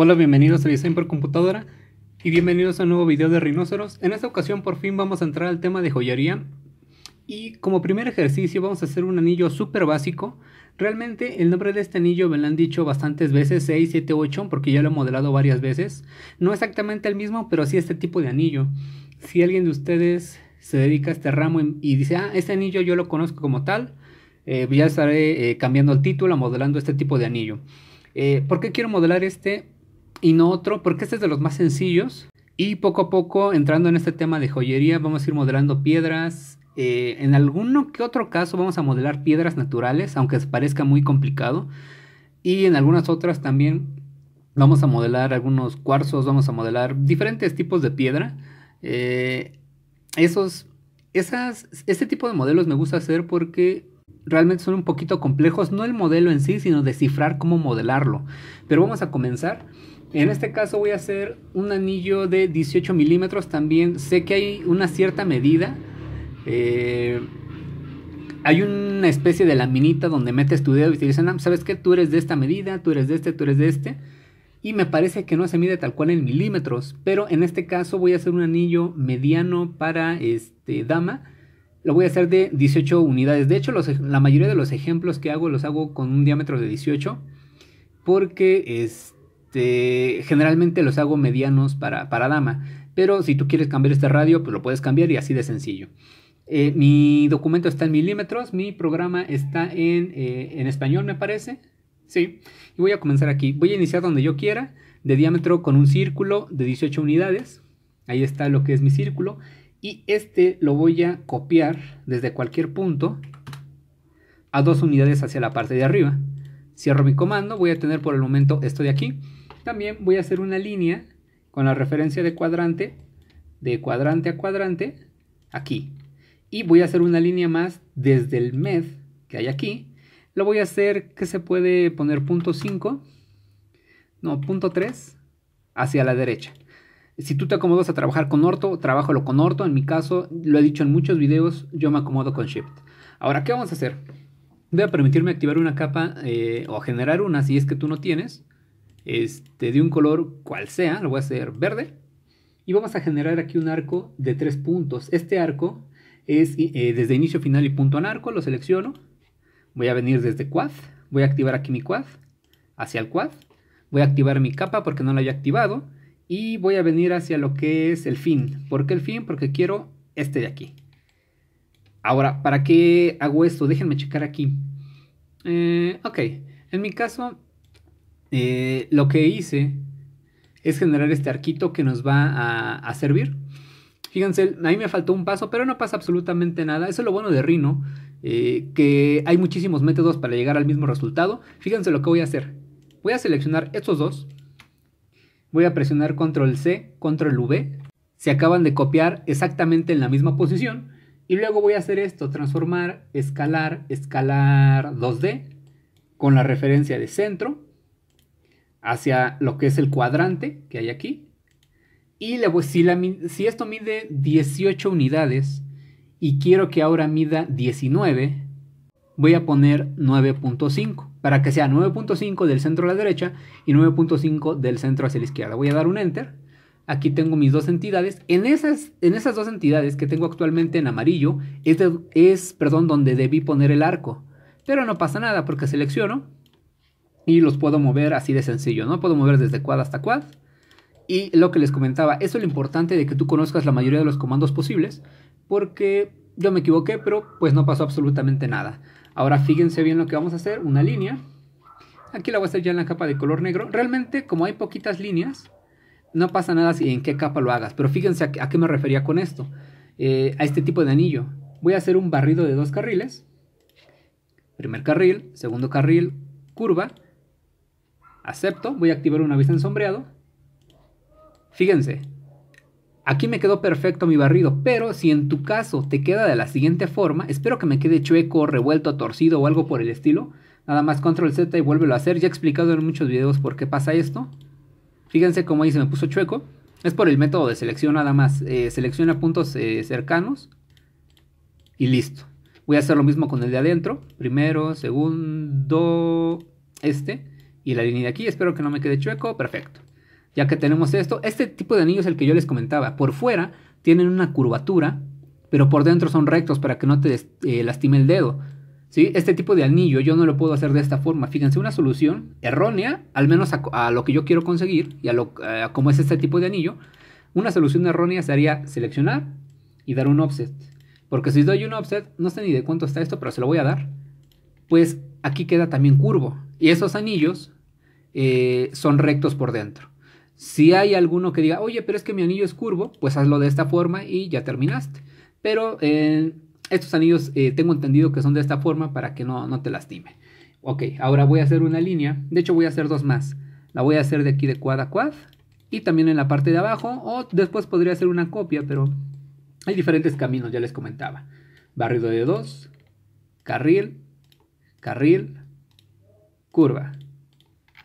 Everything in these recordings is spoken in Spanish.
Hola, bienvenidos a Design por Computadora y bienvenidos a un nuevo video de Rhinoceros. En esta ocasión por fin vamos a entrar al tema de joyería y como primer ejercicio vamos a hacer un anillo súper básico. Realmente el nombre de este anillo me lo han dicho bastantes veces, 6, 7, 8, porque ya lo he modelado varias veces. No exactamente el mismo, pero sí este tipo de anillo. Si alguien de ustedes se dedica a este ramo y dice, ah, este anillo yo lo conozco como tal, eh, ya estaré eh, cambiando el título, modelando este tipo de anillo. Eh, ¿Por qué quiero modelar este? y no otro, porque este es de los más sencillos. Y poco a poco, entrando en este tema de joyería, vamos a ir modelando piedras. Eh, en alguno que otro caso vamos a modelar piedras naturales, aunque parezca muy complicado. Y en algunas otras también vamos a modelar algunos cuarzos, vamos a modelar diferentes tipos de piedra. Eh, esos, esas, este tipo de modelos me gusta hacer porque realmente son un poquito complejos, no el modelo en sí, sino descifrar cómo modelarlo. Pero vamos a comenzar. En este caso voy a hacer un anillo de 18 milímetros también. Sé que hay una cierta medida. Eh, hay una especie de laminita donde metes tu dedo y te dicen, ah, ¿sabes qué? Tú eres de esta medida, tú eres de este, tú eres de este. Y me parece que no se mide tal cual en milímetros. Pero en este caso voy a hacer un anillo mediano para este dama. Lo voy a hacer de 18 unidades. De hecho, la mayoría de los ejemplos que hago los hago con un diámetro de 18. Porque es... Este, este, generalmente los hago medianos para, para dama, pero si tú quieres cambiar este radio, pues lo puedes cambiar y así de sencillo. Eh, mi documento está en milímetros, mi programa está en, eh, en español, me parece. Sí, y voy a comenzar aquí. Voy a iniciar donde yo quiera, de diámetro con un círculo de 18 unidades. Ahí está lo que es mi círculo. Y este lo voy a copiar desde cualquier punto a dos unidades hacia la parte de arriba. Cierro mi comando, voy a tener por el momento esto de aquí. También voy a hacer una línea con la referencia de cuadrante, de cuadrante a cuadrante, aquí. Y voy a hacer una línea más desde el med que hay aquí. Lo voy a hacer que se puede poner punto 5, no, punto 3, hacia la derecha. Si tú te acomodas a trabajar con orto, lo con orto. En mi caso, lo he dicho en muchos videos, yo me acomodo con shift. Ahora, ¿qué vamos a hacer? Voy a permitirme activar una capa eh, o generar una si es que tú no tienes este, de un color cual sea, lo voy a hacer verde, y vamos a generar aquí un arco de tres puntos. Este arco es eh, desde inicio, final y punto en arco, lo selecciono, voy a venir desde quad, voy a activar aquí mi quad, hacia el quad, voy a activar mi capa porque no la había activado, y voy a venir hacia lo que es el fin. ¿Por qué el fin? Porque quiero este de aquí. Ahora, ¿para qué hago esto? Déjenme checar aquí. Eh, ok, en mi caso eh, lo que hice es generar este arquito que nos va a, servir. Fíjense, ahí me faltó un paso, pero no pasa absolutamente nada. Eso es lo bueno de Rhino, eh, que hay muchísimos métodos para llegar al mismo resultado. Fíjense lo que voy a hacer. Voy a seleccionar estos dos. Voy a presionar control C, control V. Se acaban de copiar exactamente en la misma posición. Y luego voy a hacer esto, transformar, escalar, escalar 2D con la referencia de centro hacia lo que es el cuadrante que hay aquí. Y le voy, si, esto mide 18 unidades y quiero que ahora mida 19, voy a poner 9.5 para que sea 9.5 del centro a la derecha y 9.5 del centro hacia la izquierda. Voy a dar un enter. Aquí tengo mis dos entidades. En esas, en esas dos entidades que tengo actualmente en amarillo es, es perdón, donde debí poner el arco. Pero no pasa nada porque selecciono y los puedo mover así de sencillo, ¿no? Puedo mover desde quad hasta quad. Y lo que les comentaba, eso es lo importante de que tú conozcas la mayoría de los comandos posibles, porque yo me equivoqué, pero pues no pasó absolutamente nada. Ahora fíjense bien lo que vamos a hacer, una línea. Aquí la voy a hacer ya en la capa de color negro. Realmente, como hay poquitas líneas, no pasa nada si en qué capa lo hagas. Pero fíjense a, qué me refería con esto. Eh, a este tipo de anillo. Voy a hacer un barrido de dos carriles. Primer carril, segundo carril, curva. Acepto, voy a activar una vista en sombreado. Fíjense, Aquí me quedó perfecto mi barrido, pero si en tu caso te queda de la siguiente forma, espero que me quede chueco, revuelto, torcido o algo por el estilo, nada más control Z y vuélvelo a hacer, ya he explicado en muchos videos por qué pasa esto. Fíjense cómo ahí se me puso chueco, es por el método de selección nada más, eh, selecciona puntos eh, cercanos y listo. Voy a hacer lo mismo con el de adentro, primero, segundo, este y la línea de aquí, espero que no me quede chueco, perfecto. Ya que tenemos esto, este tipo de anillo es el que yo les comentaba, por fuera tienen una curvatura, pero por dentro son rectos para que no te eh, lastime el dedo. ¿Sí? Este tipo de anillo yo no lo puedo hacer de esta forma. Fíjense, una solución errónea, al menos a, lo que yo quiero conseguir y a, lo, eh, a cómo es este tipo de anillo, una solución errónea sería seleccionar y dar un offset. Porque si doy un offset, no sé ni de cuánto está esto, pero se lo voy a dar. Pues aquí queda también curvo. Y esos anillos eh, son rectos por dentro. Si hay alguno que diga, oye, pero es que mi anillo es curvo, pues hazlo de esta forma y ya terminaste. Pero eh, estos anillos eh, tengo entendido que son de esta forma para que no, no te lastime. Ok, ahora voy a hacer una línea. De hecho, voy a hacer dos más. La voy a hacer de aquí de cuad a cuad. Y también en la parte de abajo. O después podría hacer una copia, pero hay diferentes caminos, ya les comentaba. Barrido de dos, carril, carril, curva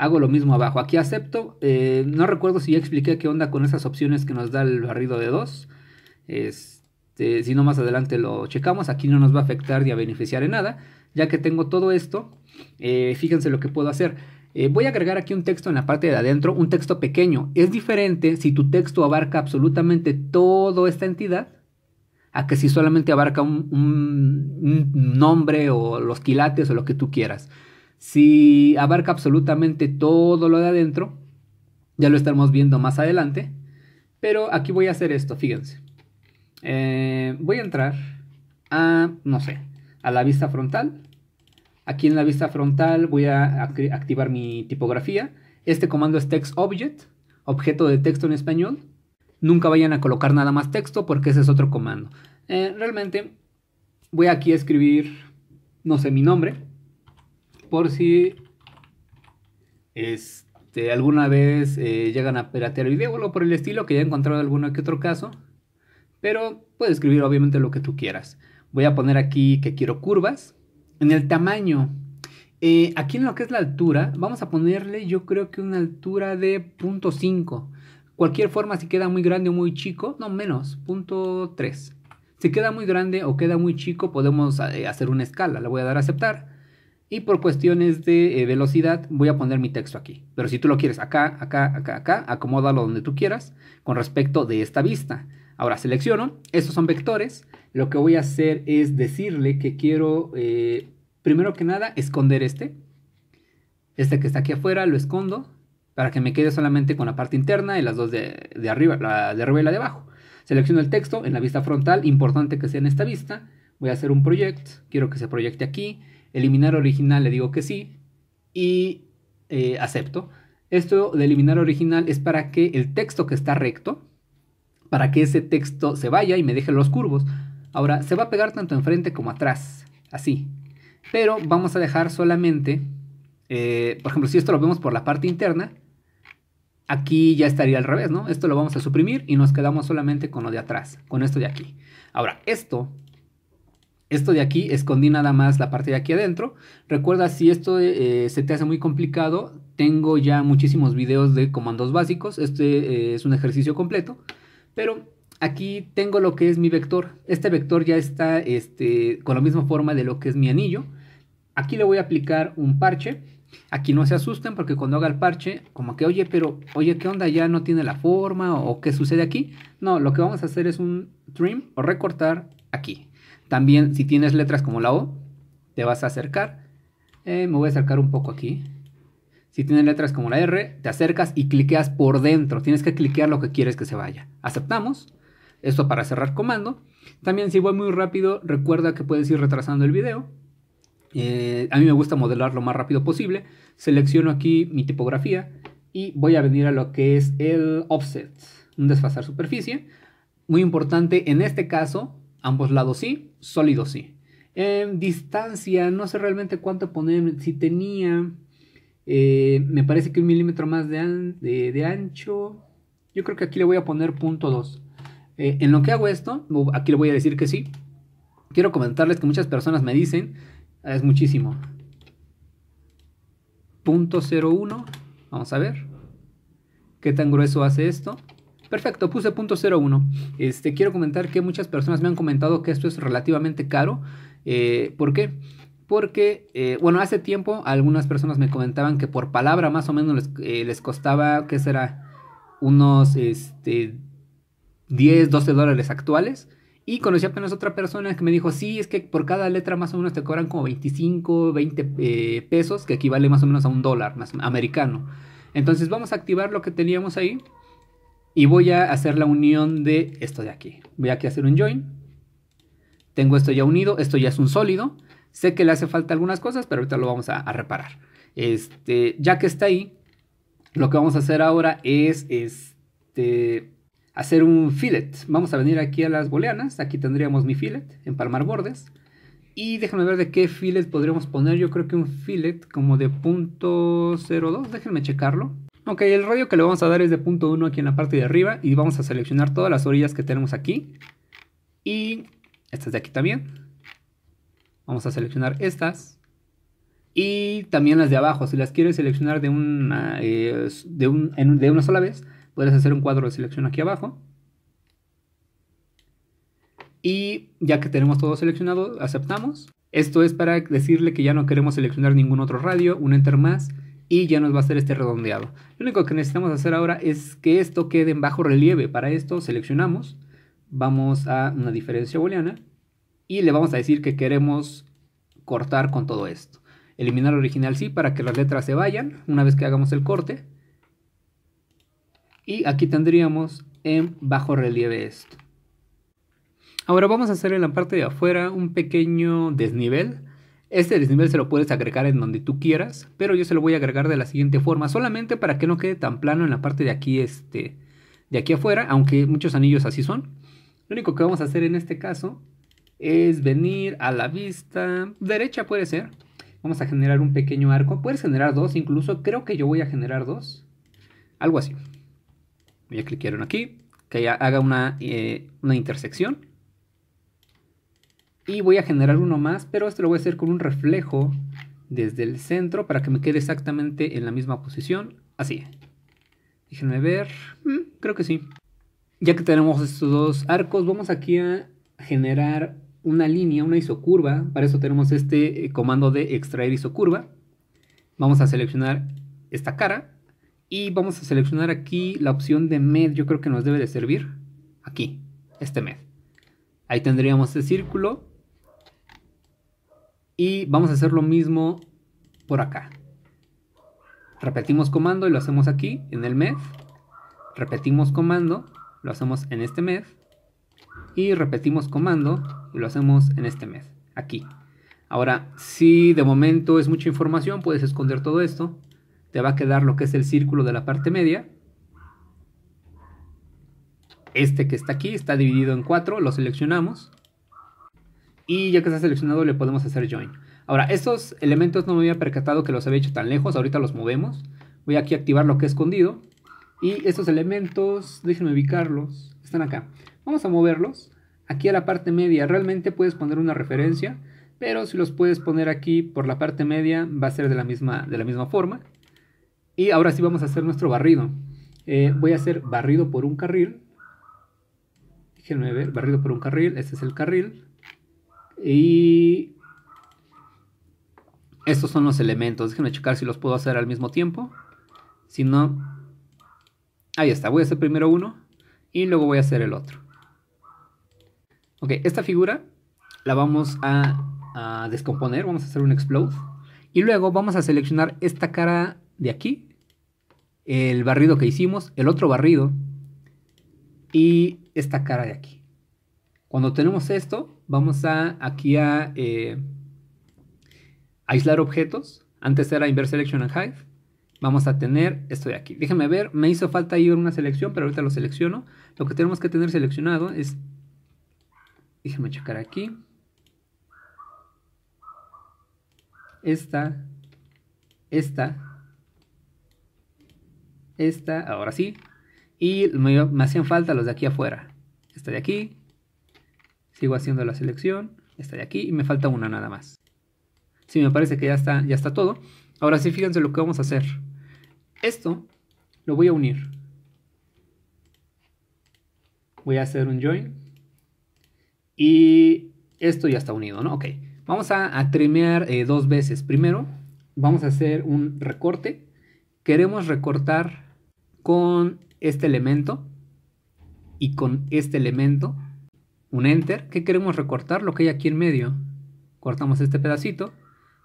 hago lo mismo abajo. Aquí acepto, eh, no recuerdo si ya expliqué qué onda con esas opciones que nos da el barrido de 2. Este, si no, más adelante lo checamos. Aquí no nos va a afectar ni a beneficiar en nada. Ya que tengo todo esto, eh, fíjense lo que puedo hacer. Eh, voy a agregar aquí un texto en la parte de adentro, un texto pequeño. Es diferente si tu texto abarca absolutamente toda esta entidad a que si solamente abarca un, un nombre o los quilates o lo que tú quieras. Si abarca absolutamente todo lo de adentro, ya lo estaremos viendo más adelante. Pero aquí voy a hacer esto, fíjense. Eh, voy a entrar a, no sé, a la vista frontal. Aquí en la vista frontal voy a activar mi tipografía. Este comando es text object, objeto de texto en español. Nunca vayan a colocar nada más texto porque ese es otro comando. Eh, realmente voy aquí a escribir, no sé, mi nombre por si este, alguna vez eh, llegan a piratear el video o algo por el estilo, que ya he encontrado alguno que otro caso. Pero puedes escribir obviamente lo que tú quieras. Voy a poner aquí que quiero curvas. En el tamaño, eh, aquí en lo que es la altura, vamos a ponerle yo creo que una altura de 0.5. Cualquier forma, si queda muy grande o muy chico, no menos, 0.3. Si queda muy grande o queda muy chico, podemos eh, hacer una escala. Le voy a dar a aceptar. Y por cuestiones de eh, velocidad voy a poner mi texto aquí. Pero si tú lo quieres acá, acá, acá, acá, acomódalo donde tú quieras con respecto de esta vista. Ahora selecciono, estos son vectores. Lo que voy a hacer es decirle que quiero, eh, primero que nada, esconder este. Este que está aquí afuera lo escondo para que me quede solamente con la parte interna y las dos de, de arriba, la de arriba y la de abajo. Selecciono el texto en la vista frontal, importante que sea en esta vista. Voy a hacer un proyecto. quiero que se proyecte aquí Eliminar original le digo que sí y eh, acepto. Esto de eliminar original es para que el texto que está recto, para que ese texto se vaya y me deje los curvos. Ahora, se va a pegar tanto enfrente como atrás, así. Pero vamos a dejar solamente, eh, por ejemplo, si esto lo vemos por la parte interna, aquí ya estaría al revés, ¿no? Esto lo vamos a suprimir y nos quedamos solamente con lo de atrás, con esto de aquí. Ahora, esto esto de aquí escondí nada más la parte de aquí adentro. Recuerda, si esto eh, se te hace muy complicado, tengo ya muchísimos videos de comandos básicos. Este eh, es un ejercicio completo. Pero aquí tengo lo que es mi vector. Este vector ya está este, con la misma forma de lo que es mi anillo. Aquí le voy a aplicar un parche. Aquí no se asusten porque cuando haga el parche, como que, oye, pero, oye, ¿qué onda? Ya no tiene la forma o qué sucede aquí. No, lo que vamos a hacer es un trim o recortar aquí también si tienes letras como la O, te vas a acercar. Eh, me voy a acercar un poco aquí. Si tienes letras como la R, te acercas y cliqueas por dentro. Tienes que cliquear lo que quieres que se vaya. Aceptamos. Esto para cerrar comando. También si voy muy rápido, recuerda que puedes ir retrasando el video. Eh, a mí me gusta modelar lo más rápido posible. Selecciono aquí mi tipografía y voy a venir a lo que es el offset, un desfasar superficie. Muy importante en este caso, Ambos lados sí, sólido sí. distancia, no sé realmente cuánto poner, si tenía, eh, me parece que un milímetro más de, ancho. Yo creo que aquí le voy a poner punto 2. Eh, en lo que hago esto, aquí le voy a decir que sí. Quiero comentarles que muchas personas me dicen, ah, es muchísimo. Punto 01, vamos a ver. ¿Qué tan grueso hace esto? Perfecto, puse punto .01. Este, quiero comentar que muchas personas me han comentado que esto es relativamente caro. Eh, ¿Por qué? Porque, eh, bueno, hace tiempo algunas personas me comentaban que por palabra más o menos les, eh, costaba, ¿qué será? Unos este, 10, 12 dólares actuales. Y conocí apenas otra persona que me dijo, sí, es que por cada letra más o menos te cobran como 25, 20 pesos, que equivale más o menos a un dólar más, americano. Entonces vamos a activar lo que teníamos ahí. Y voy a hacer la unión de esto de aquí. Voy aquí a hacer un join. Tengo esto ya unido, esto ya es un sólido. Sé que le hace falta algunas cosas, pero ahorita lo vamos a, reparar. Este, ya que está ahí, lo que vamos a hacer ahora es este, hacer un fillet. Vamos a venir aquí a las boleanas Aquí tendríamos mi fillet, empalmar bordes. Y déjenme ver de qué fillet podríamos poner. Yo creo que un fillet como de .02. Déjenme checarlo. Ok, el radio que le vamos a dar es de punto 1 aquí en la parte de arriba y vamos a seleccionar todas las orillas que tenemos aquí. Y estas de aquí también. Vamos a seleccionar estas. Y también las de abajo, si las quieres seleccionar de una, eh, una sola vez, puedes hacer un cuadro de selección aquí abajo. Y ya que tenemos todo seleccionado, aceptamos. Esto es para decirle que ya no queremos seleccionar ningún otro radio, un enter más y ya nos va a hacer este redondeado. Lo único que necesitamos hacer ahora es que esto quede en bajo relieve. Para esto seleccionamos, vamos a una diferencia booleana y le vamos a decir que queremos cortar con todo esto. Eliminar original sí para que las letras se vayan una vez que hagamos el corte. Y aquí tendríamos en bajo relieve esto. Ahora vamos a hacer en la parte de afuera un pequeño desnivel este desnivel se lo puedes agregar en donde tú quieras, pero yo se lo voy a agregar de la siguiente forma, solamente para que no quede tan plano en la parte de aquí, este, de aquí afuera, aunque muchos anillos así son. Lo único que vamos a hacer en este caso es venir a la vista derecha, puede ser. Vamos a generar un pequeño arco, puedes generar dos, incluso creo que yo voy a generar dos, algo así. Voy a clicar en aquí, que haga una, eh, una intersección y voy a generar uno más, pero esto lo voy a hacer con un reflejo desde el centro para que me quede exactamente en la misma posición. Así. Déjenme ver. Mm, creo que sí. Ya que tenemos estos dos arcos, vamos aquí a generar una línea, una isocurva. Para eso tenemos este eh, comando de extraer isocurva. Vamos a seleccionar esta cara y vamos a seleccionar aquí la opción de med. Yo creo que nos debe de servir aquí, este med. Ahí tendríamos el este círculo y vamos a hacer lo mismo por acá. Repetimos comando y lo hacemos aquí en el mes Repetimos comando, lo hacemos en este mes Y repetimos comando y lo hacemos en este mes aquí. Ahora, si de momento es mucha información, puedes esconder todo esto. Te va a quedar lo que es el círculo de la parte media. Este que está aquí está dividido en cuatro, lo seleccionamos. Y ya que está seleccionado le podemos hacer join. Ahora, estos elementos no me había percatado que los había hecho tan lejos. Ahorita los movemos. Voy aquí a activar lo que he escondido. Y estos elementos, déjenme ubicarlos. Están acá. Vamos a moverlos. Aquí a la parte media. Realmente puedes poner una referencia. Pero si los puedes poner aquí por la parte media va a ser de la misma, de la misma forma. Y ahora sí vamos a hacer nuestro barrido. Eh, voy a hacer barrido por un carril. Déjenme ver, barrido por un carril. Este es el carril. Y estos son los elementos. Déjenme checar si los puedo hacer al mismo tiempo. Si no... Ahí está. Voy a hacer primero uno y luego voy a hacer el otro. Ok, esta figura la vamos a, a descomponer. Vamos a hacer un explode. Y luego vamos a seleccionar esta cara de aquí. El barrido que hicimos, el otro barrido y esta cara de aquí. Cuando tenemos esto, vamos a aquí a eh, aislar objetos. Antes era Inverse Selection and Hive. Vamos a tener esto de aquí. Déjenme ver, me hizo falta ir una selección, pero ahorita lo selecciono. Lo que tenemos que tener seleccionado es... Déjenme checar aquí. Esta. Esta. Esta, ahora sí. Y me, me hacían falta los de aquí afuera. Esta de aquí, Sigo haciendo la selección, esta de aquí, y me falta una nada más. si me parece que ya está, ya está todo. Ahora sí, fíjense lo que vamos a hacer. Esto lo voy a unir. Voy a hacer un join. Y esto ya está unido, ¿no? Ok. Vamos a, trimear eh, dos veces. Primero, vamos a hacer un recorte. Queremos recortar con este elemento y con este elemento un enter, que queremos recortar? Lo que hay aquí en medio. Cortamos este pedacito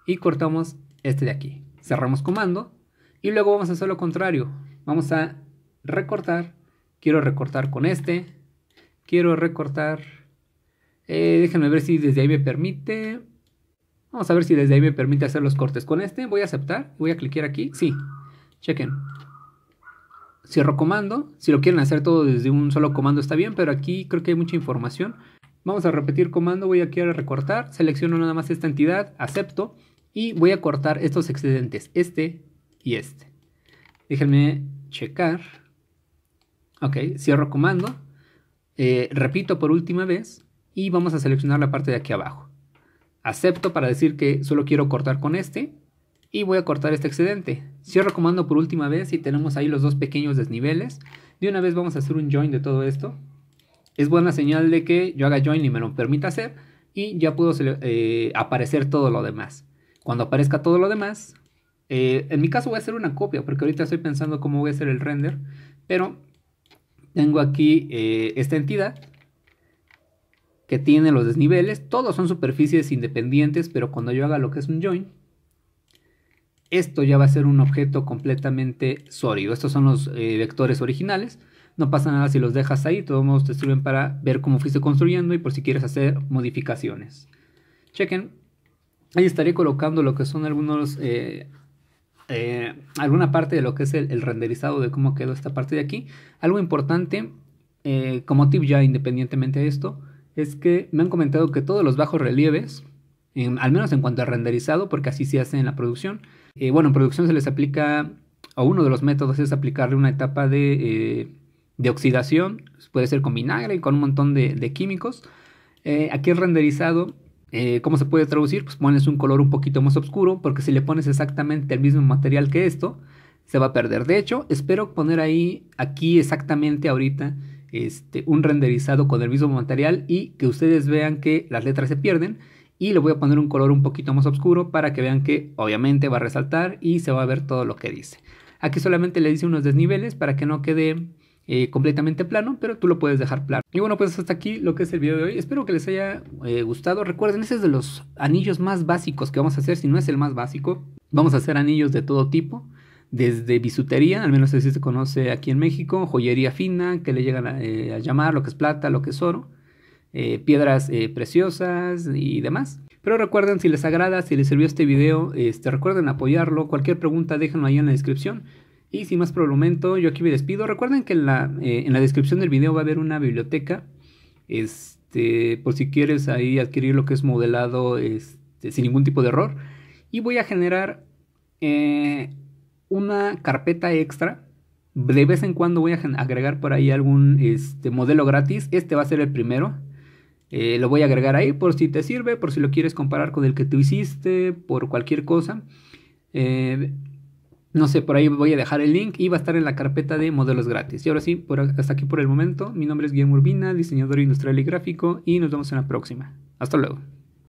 y cortamos este de aquí. Cerramos comando y luego vamos a hacer lo contrario. Vamos a recortar, quiero recortar con este, quiero recortar, eh, déjenme ver si desde ahí me permite, vamos a ver si desde ahí me permite hacer los cortes con este, voy a aceptar, voy a cliquear aquí, sí, chequen, cierro comando. Si lo quieren hacer todo desde un solo comando está bien, pero aquí creo que hay mucha información. Vamos a repetir comando, voy aquí a recortar, selecciono nada más esta entidad, acepto y voy a cortar estos excedentes, este y este. Déjenme checar. Ok, cierro comando, eh, repito por última vez y vamos a seleccionar la parte de aquí abajo. Acepto para decir que solo quiero cortar con este y voy a cortar este excedente. Cierro comando por última vez y tenemos ahí los dos pequeños desniveles. De una vez vamos a hacer un join de todo esto. Es buena señal de que yo haga join y me lo permita hacer y ya puedo eh, aparecer todo lo demás. Cuando aparezca todo lo demás, eh, en mi caso voy a hacer una copia porque ahorita estoy pensando cómo voy a hacer el render, pero tengo aquí eh, esta entidad que tiene los desniveles, todos son superficies independientes, pero cuando yo haga lo que es un join, esto ya va a ser un objeto completamente sólido. Estos son los eh, vectores originales. No pasa nada si los dejas ahí, todos modos te sirven para ver cómo fuiste construyendo y por si quieres hacer modificaciones. Chequen, ahí estaré colocando lo que son algunos, eh, eh, alguna parte de lo que es el, el, renderizado de cómo quedó esta parte de aquí. Algo importante, como tip ya independientemente de esto, es que me han comentado que todos los bajos relieves, al menos en cuanto a renderizado, porque así se hace en la producción, eh, bueno, en producción se les aplica, o uno de los métodos es aplicarle una etapa de, eh, oxidación, puede ser con vinagre y con un montón de, químicos. Eh, aquí el renderizado, ¿cómo se puede traducir? Pues pones un color un poquito más oscuro, porque si le pones exactamente el mismo material que esto, se va a perder. De hecho, espero poner ahí, aquí exactamente ahorita, este, un renderizado con el mismo material y que ustedes vean que las letras se pierden y le voy a poner un color un poquito más oscuro para que vean que obviamente va a resaltar y se va a ver todo lo que dice. Aquí solamente le hice unos desniveles para que no quede eh, completamente plano, pero tú lo puedes dejar plano. Y bueno, pues hasta aquí lo que es el video de hoy. Espero que les haya eh, gustado. Recuerden, ese es de los anillos más básicos que vamos a hacer, si no es el más básico. Vamos a hacer anillos de todo tipo desde bisutería, al menos así se conoce aquí en México, joyería fina, que le llegan a, eh, llamar, lo que es plata, lo que es oro, eh, piedras eh, preciosas y demás. Pero recuerden, si les agrada, si les sirvió este video, este, recuerden apoyarlo. Cualquier pregunta déjenlo ahí en la descripción. Y sin más por el momento, yo aquí me despido. Recuerden que en la, eh, descripción del video va a haber una biblioteca. Este, por si quieres ahí adquirir lo que es modelado este, sin ningún tipo de error. Y voy a generar una carpeta extra. De vez en cuando voy a agregar por ahí algún este, modelo gratis. Este va a ser el primero eh, lo voy a agregar ahí por si te sirve, por si lo quieres comparar con el que tú hiciste, por cualquier cosa. Eh, no sé, por ahí voy a dejar el link y va a estar en la carpeta de modelos gratis. Y ahora sí, hasta aquí por el momento. Mi nombre es Guillermo Urbina, diseñador industrial y gráfico, y nos vemos en la próxima. Hasta luego.